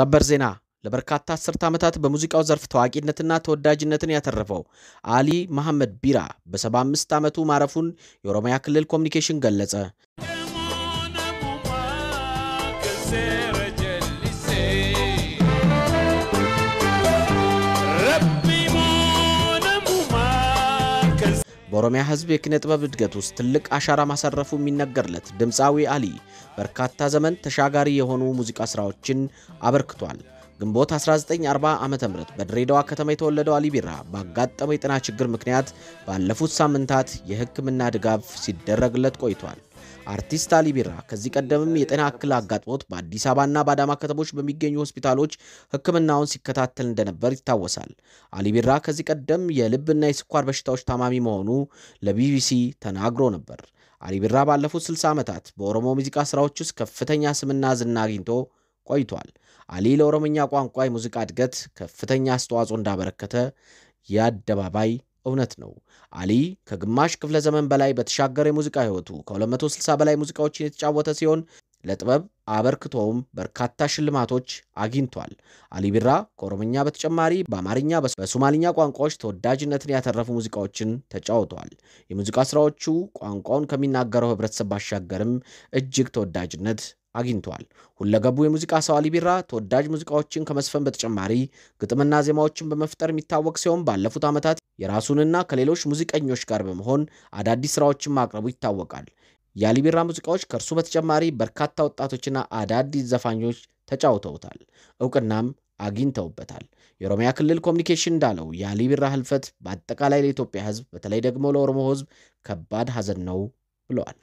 ሰበር ዜና ለበርካታ አስርት ዓመታት በሙዚቃው ዘርፍ ታዋቂነትና ተወዳጅነትን ያተረፈው አሊ መሐመድ ቢራ በ75 ዓመቱ ማረፉን የኦሮሚያ ክልል ኮሚኒኬሽን ገለጸ። በኦሮሚያ ሕዝብ የኪነ ጥበብ እድገት ውስጥ ትልቅ አሻራ ማሳረፉ የሚነገርለት ድምፃዊ አሊ በርካታ ዘመን ተሻጋሪ የሆኑ ሙዚቃ ስራዎችን አበርክቷል። ግንቦት 1940 ዓ ም በድሬዳዋ ከተማ የተወለደው አሊ ቢራ ባጋጠመው የጤና ችግር ምክንያት ባለፉት ሳምንታት የሕክምና ድጋፍ ሲደረግለት ቆይቷል። አርቲስት አሊ ቢራ ከዚህ ቀደምም የጤና እክል አጋጥሞት በአዲስ አበባና በአዳማ ከተሞች በሚገኙ ሆስፒታሎች ሕክምናውን ሲከታተል እንደነበር ይታወሳል። አሊ ቢራ ከዚህ ቀደም የልብና የስኳር በሽታዎች ታማሚ መሆኑ ለቢቢሲ ተናግሮ ነበር። አሊ ቢራ ባለፉት 60 ዓመታት በኦሮሞ ሙዚቃ ስራዎች ውስጥ ከፍተኛ ስምና ዝና አግኝቶ ቆይቷል። አሊ ለኦሮምኛ ቋንቋ የሙዚቃ እድገት ከፍተኛ አስተዋጽኦ እንዳበረከተ የአደባባይ እውነት ነው። አሊ ከግማሽ ክፍለ ዘመን በላይ በተሻገረ የሙዚቃ ህይወቱ ከ260 በላይ ሙዚቃዎችን የተጫወተ ሲሆን ለጥበብ አበርክቶውም በርካታ ሽልማቶች አግኝቷል። አሊ ቢራ ከኦሮምኛ በተጨማሪ በአማርኛ፣ በሶማሊኛ ቋንቋዎች ተወዳጅነትን ያተረፉ ሙዚቃዎችን ተጫውቷል። የሙዚቃ ስራዎቹ ቋንቋውን ከሚናገረው ህብረተሰብ ባሻገርም እጅግ ተወዳጅነት አግኝቷል። ሁለገቡ የሙዚቃ ሰው አሊቢራ ቢራ ተወዳጅ ሙዚቃዎችን ከመስፈን በተጨማሪ ግጥምና ዜማዎችን በመፍጠር የሚታወቅ ሲሆን ባለፉት ዓመታት የራሱንና ከሌሎች ሙዚቀኞች ጋር በመሆን አዳዲስ ስራዎችን ማቅረቡ ይታወቃል። የአሊቢራ ሙዚቃዎች ከእርሱ በተጨማሪ በርካታ ወጣቶችና አዳዲስ ዘፋኞች ተጫውተውታል፣ እውቅናም አግኝተውበታል። የኦሮሚያ ክልል ኮሚኒኬሽን እንዳለው የአሊቢራ ህልፈት በአጠቃላይ ለኢትዮጵያ ህዝብ በተለይ ደግሞ ለኦሮሞ ህዝብ ከባድ ሀዘን ነው ብለዋል።